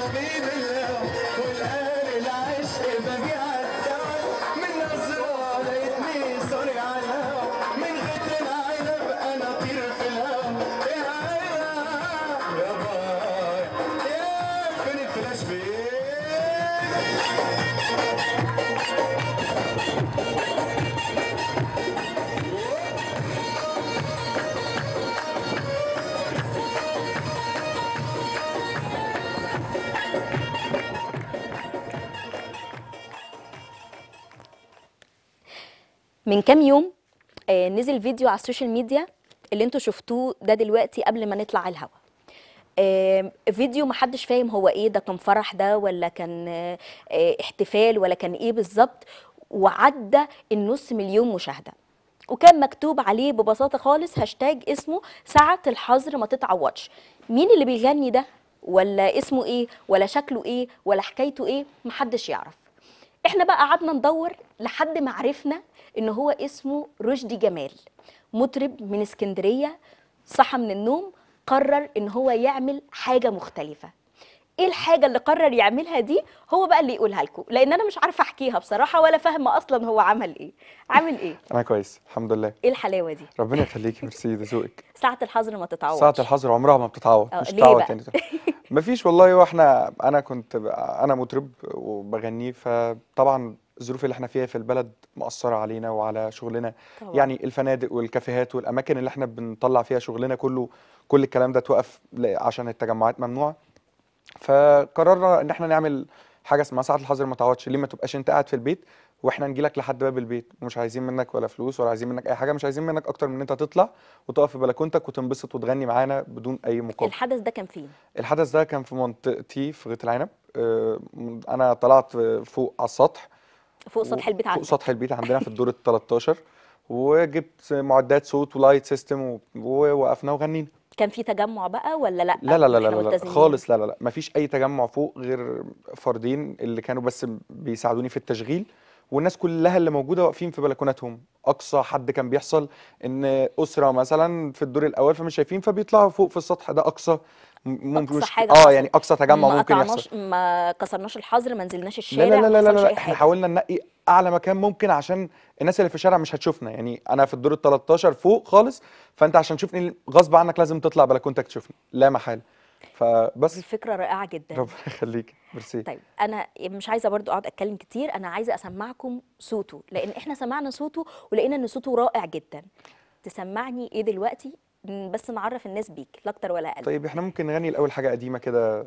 طبيب من كام يوم آه، نزل فيديو على السوشيال ميديا اللي انتوا شفتوه ده دلوقتي قبل ما نطلع الهواء الهوا آه فيديو محدش فاهم هو ايه ده كان فرح ده ولا كان آه، آه، احتفال ولا كان ايه بالظبط وعدى النص مليون مشاهده وكان مكتوب عليه ببساطه خالص هاشتاج اسمه ساعه الحظر ما تتعوضش مين اللي بيغني ده ولا اسمه ايه ولا شكله ايه ولا حكايته ايه محدش يعرف احنا بقى قعدنا ندور لحد ما عرفنا ان هو اسمه رشدي جمال مطرب من اسكندريه صحى من النوم قرر ان هو يعمل حاجه مختلفه ايه الحاجه اللي قرر يعملها دي هو بقى اللي يقولها لكم لان انا مش عارفه احكيها بصراحه ولا فاهمه اصلا هو عمل ايه عامل ايه انا كويس الحمد لله ايه الحلاوه دي ربنا يخليكي ميرسي ده ذوقك ساعه الحظر ما تتعوضش ساعه الحظر عمرها ما بتتعوض آه، مش تعوض تاني مفيش والله هو احنا انا كنت انا مطرب وبغني فطبعا الظروف اللي احنا فيها في البلد مأثرة علينا وعلى شغلنا طبعا. يعني الفنادق والكافيهات والأماكن اللي احنا بنطلع فيها شغلنا كله كل الكلام ده توقف عشان التجمعات ممنوعة فقررنا ان احنا نعمل حاجه اسمها ساعه الحظر ما تعوضش ليه ما تبقاش انت قاعد في البيت واحنا نجي لك لحد باب البيت ومش عايزين منك ولا فلوس ولا عايزين منك اي حاجه مش عايزين منك اكتر من ان انت تطلع وتقف في بلكونتك وتنبسط وتغني معانا بدون اي مقابل الحدث ده كان فين الحدث ده كان في منطقتي في غيط العنب آه، انا طلعت فوق على السطح فوق سطح البيت عندنا فوق سطح البيت عندنا في الدور ال 13 وجبت معدات صوت ولايت سيستم ووقفنا وغنينا كان في تجمع بقى ولا لا لا لا لا, لا, لا, لا خالص لا لا لا مفيش اي تجمع فوق غير فردين اللي كانوا بس بيساعدوني في التشغيل والناس كلها اللي موجوده واقفين في بلكوناتهم اقصى حد كان بيحصل ان اسره مثلا في الدور الاول فمش شايفين فبيطلعوا فوق في السطح ده اقصى ممكن أقصى حاجة اه يعني اقصى تجمع ممكن يحصل ما ما كسرناش الحظر ما نزلناش الشارع لا لا لا لا, لا, لا, لا, لا احنا حاولنا ننقي اعلى مكان ممكن عشان الناس اللي في الشارع مش هتشوفنا يعني انا في الدور ال 13 فوق خالص فانت عشان تشوفني غصب عنك لازم تطلع بلكونتك تشوفني لا محاله فبس الفكره رائعه جدا ربنا يخليك ميرسي طيب انا مش عايزه برضو اقعد اتكلم كتير انا عايزه اسمعكم صوته لان احنا سمعنا صوته ولقينا ان صوته رائع جدا تسمعني ايه دلوقتي بس نعرف الناس بيك لا اكتر ولا اقل طيب احنا ممكن نغني الاول حاجه قديمه كده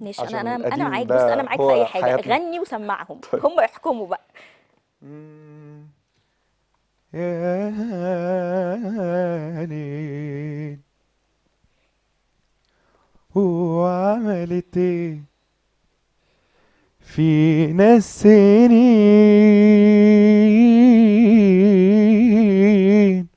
ماشي انا انا انا معاك بس انا معاك في اي حاجه حياتنا. غني وسمعهم طيب. هم يحكموا بقى يا وعملت ايه في ناس سنين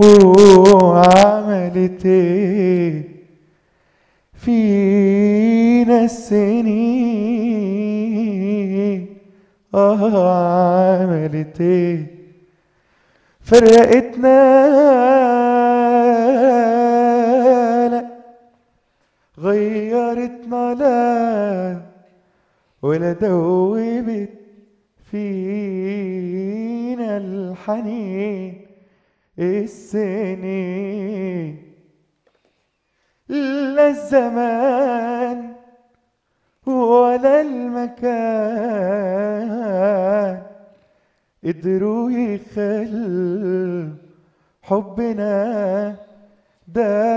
وعملت ايه في السنين اه عملت ايه فرقتنا لا غيرتنا لا ولا دوبت فينا الحنين السنين لا الزمان ولا المكان قدروا يخلوا حبنا ده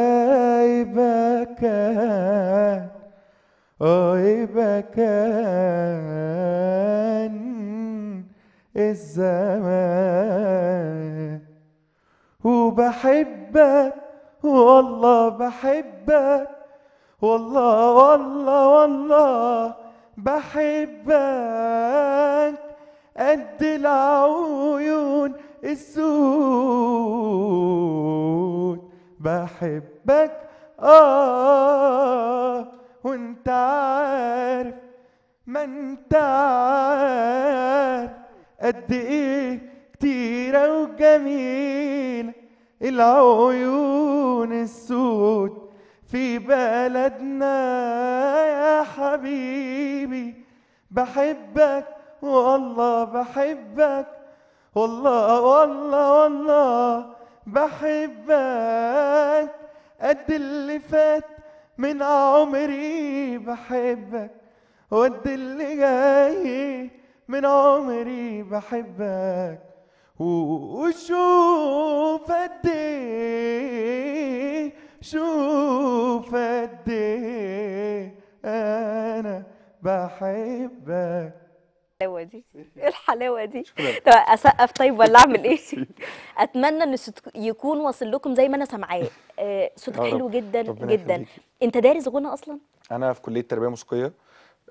كان اه كان الزمان وبحبك والله بحبك والله والله والله بحبك قد العيون السود بحبك آه وانت عارف ما انت عارف قد ايه كتيرة وجميلة العيون السود في بلدنا يا حبيبي بحبك والله بحبك والله والله والله بحبك قد اللي فات من عمري بحبك وقد اللي جاي من عمري بحبك وشوف قد ايه شوف قد ايه انا بحبك الحلاوه دي ايه الحلاوه دي طب اسقف طيب ولا اعمل ايه اتمنى ان يكون واصل لكم زي ما انا سامعاه آه، صوتك حلو جدا جدا انت دارس غنى اصلا انا في كليه تربيه موسيقيه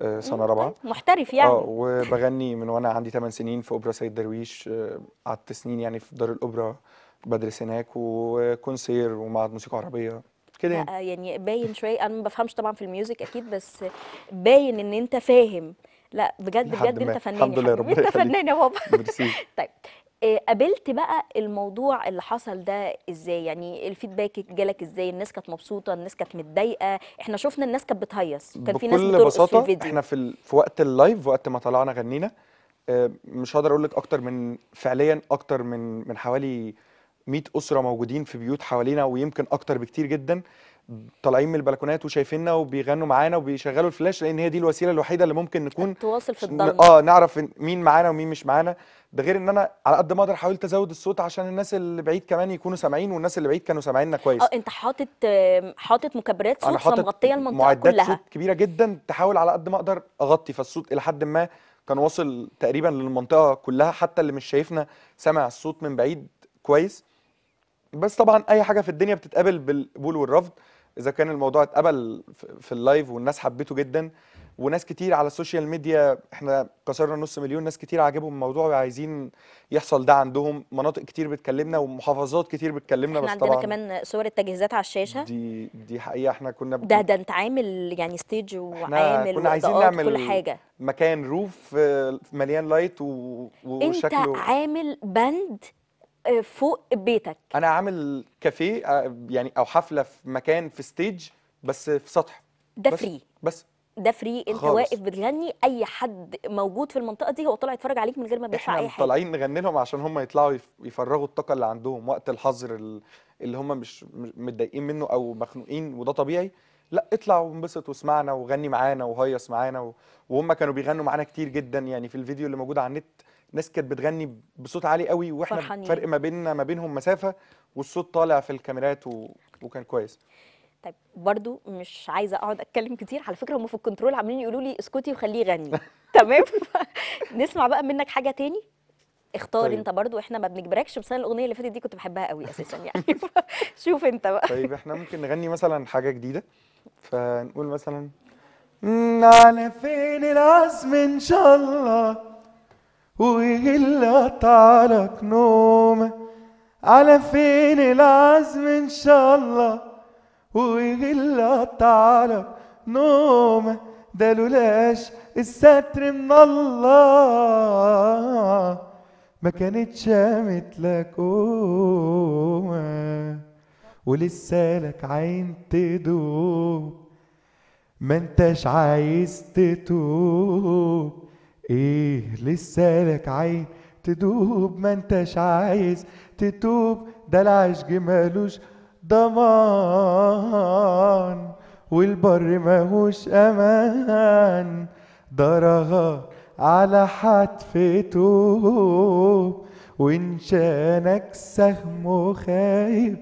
آه، سنه رابعه طيب، محترف آه، يعني اه وبغني من وانا عندي 8 سنين في اوبرا سيد درويش آه، قعدت سنين يعني في دار الاوبرا بدرس هناك وكونسير ومع موسيقى عربيه كده يعني. يعني باين شويه انا ما بفهمش طبعا في الميوزك اكيد بس باين ان انت فاهم لا بجد بجد انت فنان الحمد يعني. لله ربنا انت فنان يا بابا طيب آه، قابلت بقى الموضوع اللي حصل ده ازاي يعني الفيدباك جالك ازاي الناس كانت مبسوطه الناس كانت متضايقه احنا شفنا الناس كانت بتهيص كان في ناس بترقص في الفيديو احنا في ال... في وقت اللايف وقت ما طلعنا غنينا آه، مش هقدر اقول لك اكتر من فعليا اكتر من من حوالي 100 اسره موجودين في بيوت حوالينا ويمكن اكتر بكتير جدا طالعين من البلكونات وشايفيننا وبيغنوا معانا وبيشغلوا الفلاش لان هي دي الوسيله الوحيده اللي ممكن نكون تواصل في الضلمه اه نعرف مين معانا ومين مش معانا ده غير ان انا على قد ما اقدر حاولت ازود الصوت عشان الناس اللي بعيد كمان يكونوا سامعين والناس اللي بعيد كانوا سامعيننا كويس اه انت حاطط حاطط مكبرات صوت فمغطيه المنطقه معدات كلها صوت كبيره جدا تحاول على قد ما اقدر اغطي فالصوت الى حد ما كان واصل تقريبا للمنطقه كلها حتى اللي مش شايفنا سامع الصوت من بعيد كويس بس طبعا اي حاجه في الدنيا بتتقابل بالقبول والرفض اذا كان الموضوع اتقبل في اللايف والناس حبته جدا وناس كتير على السوشيال ميديا احنا كسرنا نص مليون ناس كتير عاجبهم الموضوع وعايزين يحصل ده عندهم مناطق كتير بتكلمنا ومحافظات كتير بتكلمنا احنا بس عندنا طبعا كمان صور التجهيزات على الشاشه دي دي حقيقه احنا كنا ده ده انت عامل يعني ستيج وعامل كنا عايزين نعمل كل حاجه مكان روف آه، مليان لايت و... وشكله انت عامل بند آه، فوق بيتك انا عامل كافيه آه، يعني او حفله في مكان في ستيج بس في سطح ده بس فري بس ده فري انت خالص. واقف بتغني اي حد موجود في المنطقه دي هو طلع يتفرج عليك من غير ما بيدفع اي حاجه احنا طالعين نغني لهم عشان هم يطلعوا يفرغوا الطاقه اللي عندهم وقت الحظر اللي هم مش متضايقين منه او مخنوقين وده طبيعي لا اطلع وانبسط واسمعنا وغني معانا وهيص معانا و... وهم كانوا بيغنوا معانا كتير جدا يعني في الفيديو اللي موجود على النت ناس كانت بتغني بصوت عالي قوي واحنا فرق ما بيننا ما بينهم مسافه والصوت طالع في الكاميرات و... وكان كويس طيب برضو مش عايزه اقعد اتكلم كتير على فكره هم في الكنترول عاملين يقولوا لي اسكتي وخليه يغني تمام نسمع بقى منك حاجه تاني اختار طيب. انت برضو احنا ما بنجبركش بس انا الاغنيه اللي فاتت دي كنت بحبها قوي اساسا يعني شوف انت بقى طيب احنا ممكن نغني مثلا حاجه جديده فنقول مثلا على فين العزم ان شاء الله قطع لك نومة على فين العزم إن شاء الله قطع لك نومة ده لولاش الستر من الله ما كانت شامت لك ولسه لك عين تدوب ما انتش عايز تتوب ايه لسه لك عين تدوب ما انتش عايز تتوب ده العشق مالوش ضمان والبر ماهوش امان ده رغى على توب وان شانك سهم خايب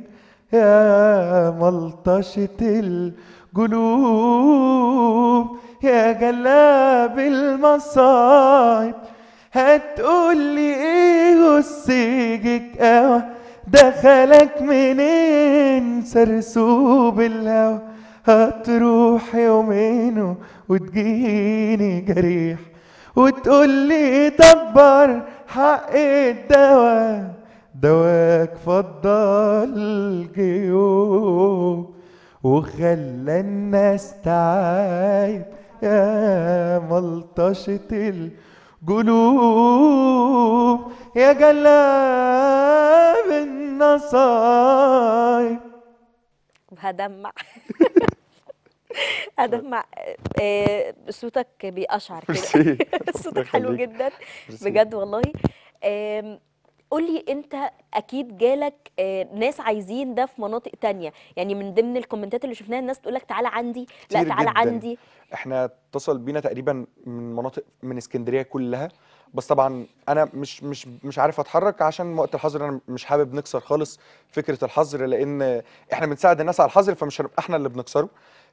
يا ملطشة ال... قلوب يا جلاب المصايب هتقولي ايه وسيجك اوى دخلك منين سرسوب الهوى هتروح يومين وتجيني جريح وتقولي دبر حق الدواء دواك فضل جيوب وخلى الناس تعايب يا ملطشة القلوب يا جلاب النصايب هدمع ادمع آه، صوتك بيقشعر كده إيه؟ صوتك حلو جدا إيه؟ بجد والله قولي انت اكيد جالك آه، ناس عايزين ده في مناطق تانية يعني من ضمن الكومنتات اللي شفناها الناس تقول لك تعالى عندي لا تعالى جداً. عندي احنا اتصل بينا تقريبا من مناطق من اسكندريه كلها بس طبعا انا مش مش مش عارف اتحرك عشان وقت الحظر انا مش حابب نكسر خالص فكره الحظر لان احنا بنساعد الناس على الحظر فمش احنا اللي بنكسره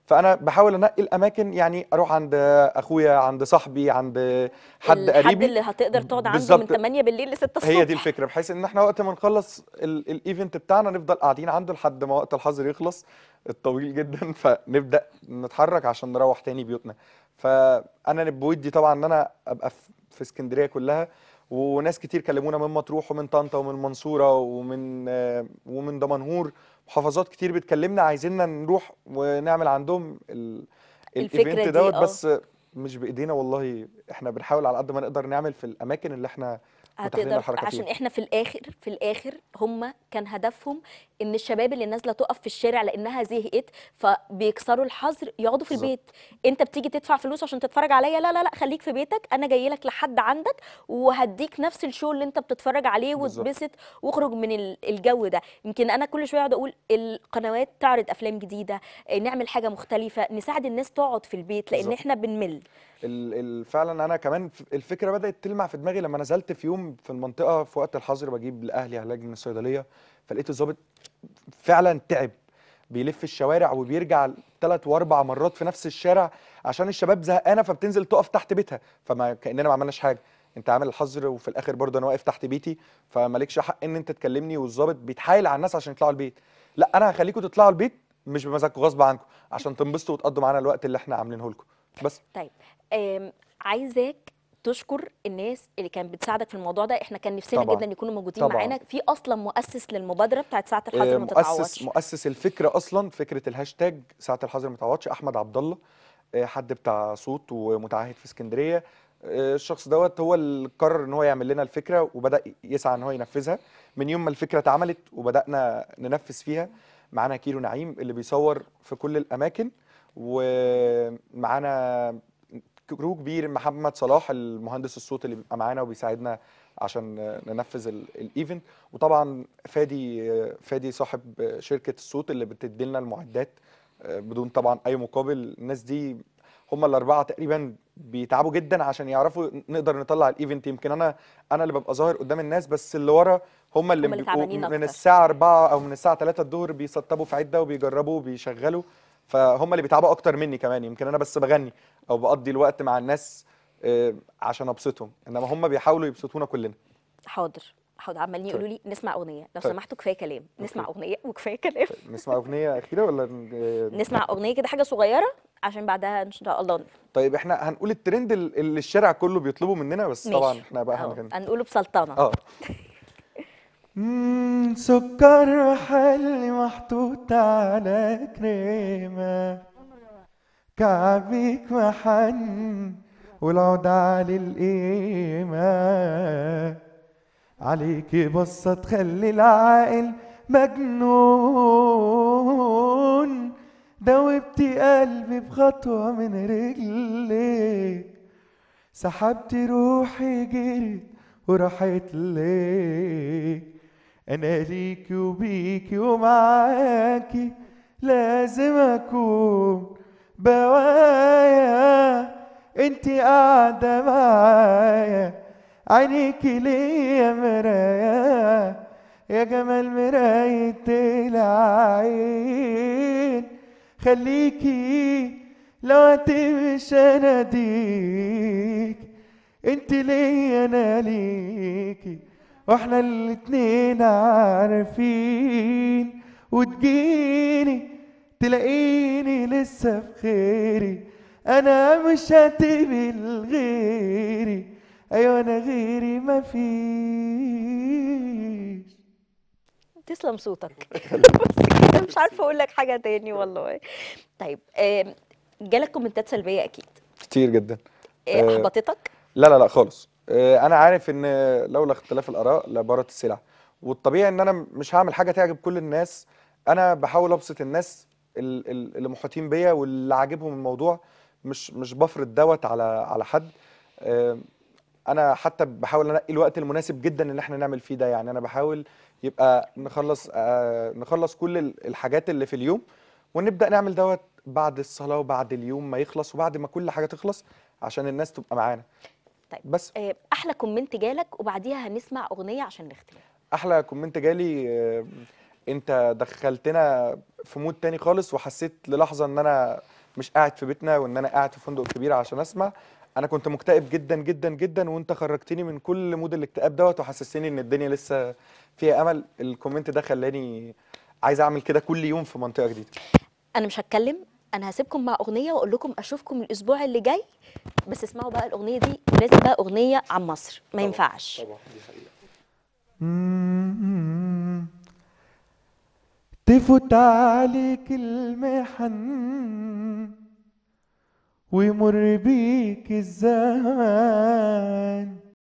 فانا بحاول انقي الاماكن يعني اروح عند اخويا عند صاحبي عند حد قريب الحد اللي هتقدر تقعد عنده من 8 بالليل ل 6 الصبح هي دي الفكره بحيث ان احنا وقت ما نخلص الايفنت بتاعنا نفضل قاعدين عنده لحد ما وقت الحظر يخلص الطويل جدا فنبدا نتحرك عشان نروح تاني بيوتنا فانا بودي طبعا ان انا ابقى في اسكندريه كلها وناس كتير كلمونا من مطروح ومن طنطا ومن المنصوره ومن ومن دمنهور محافظات كتير بتكلمنا عايزيننا نروح ونعمل عندهم الايفنت دوت آه. بس مش بايدينا والله احنا بنحاول على قد ما نقدر نعمل في الاماكن اللي احنا هتقدر عشان احنا في الاخر في الاخر هم كان هدفهم ان الشباب اللي نازله تقف في الشارع لانها زهقت فبيكسروا الحظر يقعدوا في بالزبط. انت بتيجي تدفع فلوس عشان تتفرج عليا لا لا لا خليك في بيتك انا جاي لك لحد عندك وهديك نفس الشو اللي انت بتتفرج عليه وتبسط واخرج من الجو ده يمكن انا كل شويه اقعد اقول القنوات تعرض افلام جديده نعمل حاجه مختلفه نساعد الناس تقعد في البيت لان بالزبط. احنا بنمل فعلا انا كمان الفكره بدات تلمع في دماغي لما نزلت في يوم في المنطقه في وقت الحظر بجيب لاهلي علاج من الصيدليه فلقيت الظابط فعلا تعب بيلف الشوارع وبيرجع ثلاث واربع مرات في نفس الشارع عشان الشباب زهقانه فبتنزل تقف تحت بيتها فما كاننا ما عملناش حاجه انت عامل الحظر وفي الاخر برضه انا واقف تحت بيتي فمالكش حق ان انت تكلمني والظابط بيتحايل على الناس عشان يطلعوا البيت لا انا هخليكم تطلعوا البيت مش بمزاجكم غصب عنكم عشان تنبسطوا وتقضوا معانا الوقت اللي احنا عاملينه لكم بس طيب عايزاك تشكر الناس اللي كانت بتساعدك في الموضوع ده احنا كان نفسنا طبعا. جدا يكونوا موجودين طبعا. معانا في اصلا مؤسس للمبادره بتاعت ساعه الحظر ما مؤسس مؤسس الفكره اصلا فكره الهاشتاج ساعه الحظر ما احمد عبد الله آه، حد بتاع صوت ومتعهد في اسكندريه آه، الشخص دوت هو اللي قرر ان هو يعمل لنا الفكره وبدا يسعى ان هو ينفذها من يوم ما الفكره اتعملت وبدانا ننفذ فيها معانا كيلو نعيم اللي بيصور في كل الاماكن ومعانا كرو كبير محمد صلاح المهندس الصوت اللي بيبقى معانا وبيساعدنا عشان ننفذ الايفنت وطبعا فادي فادي صاحب شركه الصوت اللي بتدي لنا المعدات بدون طبعا اي مقابل الناس دي هم الاربعه تقريبا بيتعبوا جدا عشان يعرفوا نقدر نطلع الايفنت يمكن انا انا اللي ببقى ظاهر قدام الناس بس اللي ورا هم اللي, هم بيبقوا من الساعه 4 او من الساعه 3 الظهر بيسطبوا في عده وبيجربوا وبيشغلوا فهم اللي بيتعبوا اكتر مني كمان يمكن انا بس بغني او بقضي الوقت مع الناس آه، عشان ابسطهم انما هم بيحاولوا يبسطونا كلنا حاضر حاضر عمالين يقولوا طيب. لي نسمع اغنيه لو طيب. سمحتوا كفايه كلام نسمع أوكي. اغنيه وكفايه كلام طيب. نسمع اغنيه اخيره ولا نسمع اغنيه كده حاجه صغيره عشان بعدها ان شاء الله طيب احنا هنقول الترند اللي الشارع كله بيطلبه مننا بس ماشي. طبعا احنا بقى هنغني هنقوله بسلطنه اه سكر حلي محطوط على كريمه كعبيك محن والعود على القيمه عليكي بصة تخلي العاقل مجنون دوبتي قلبي بخطوة من رجلي سحبتي روحي جريت وراحت ليك انا ليكي وبيكي ومعاكي لازم اكون بوايا انتي قاعدة معايا عينيك ليا يا مرايا يا جمال مراية العين خليكي لو هتمشي انا ديك انت ليا انا ليكي واحنا الاتنين عارفين وتجيني تلاقيني لسه بخيري انا مش هتبل غيري ايوه انا غيري ما فيش تسلم صوتك بس كده مش عارفه اقول لك حاجه تاني والله طيب جالك كومنتات سلبيه اكيد كتير جدا آه، آه، احبطتك لا لا لا خالص آه، انا عارف ان لولا اختلاف الاراء لبارت السلع والطبيعي ان انا مش هعمل حاجه تعجب كل الناس انا بحاول ابسط الناس اللي محيطين بيا واللي عاجبهم الموضوع مش مش بفرض دوت على على حد انا حتى بحاول انقي الوقت المناسب جدا ان احنا نعمل فيه ده يعني انا بحاول يبقى نخلص آه نخلص كل الحاجات اللي في اليوم ونبدا نعمل دوت بعد الصلاه وبعد اليوم ما يخلص وبعد ما كل حاجه تخلص عشان الناس تبقى معانا طيب بس آه، احلى كومنت جالك وبعديها هنسمع اغنيه عشان نختم احلى كومنت جالي آه، انت دخلتنا في مود تاني خالص وحسيت للحظه ان انا مش قاعد في بيتنا وان انا قاعد في فندق كبير عشان اسمع انا كنت مكتئب جدا جدا جدا وانت خرجتني من كل مود الاكتئاب دوت وحسستني ان الدنيا لسه فيها امل الكومنت ده خلاني عايز اعمل كده كل يوم في منطقه جديده انا مش هتكلم انا هسيبكم مع اغنيه واقول لكم اشوفكم الاسبوع اللي جاي بس اسمعوا بقى الاغنيه دي لازم بقى اغنيه عن مصر ما ينفعش طبعا دي حقيقه تفوت عليك المحن ويمر بيك الزمان